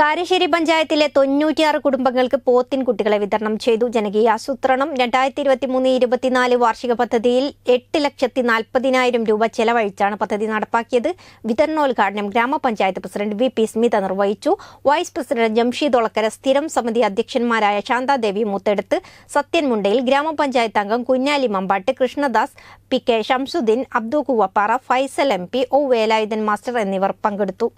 കാരശ്ശേരി പഞ്ചായത്തിലെ തൊണ്ണൂറ്റിയാറ് കുടുംബങ്ങൾക്ക് പോത്തിൻ കുട്ടികളെ വിതരണം ചെയ്തു ജനകീയ ആസൂത്രണം രണ്ടായിരത്തി ഇരുപത്തി മൂന്ന് ഇരുപത്തിനാല് വാർഷിക പദ്ധതിയിൽ എട്ട് ലക്ഷത്തി നാൽപ്പതിനായിരം രൂപ ചെലവഴിച്ചാണ് പദ്ധതി നടപ്പാക്കിയത് വിതരണോദ്ഘാടനം ഗ്രാമപഞ്ചായത്ത് പ്രസിഡന്റ് വി പി സ്മിത നിർവഹിച്ചു വൈസ് പ്രസിഡന്റ് ജംഷീദ് ഒളക്കര സ്ഥിരം സമിതി അധ്യക്ഷന്മാരായ ശാന്താദേവി മുത്തെടുത്ത് സത്യൻ മുണ്ടയിൽ ഗ്രാമപഞ്ചായത്ത് അംഗം Kunjali Mambad Krishnadas P K Shamsuddin Abdu Kuvappara Faisal M P O Velayudhan master എന്നിവർ പങ്കെടുത്തു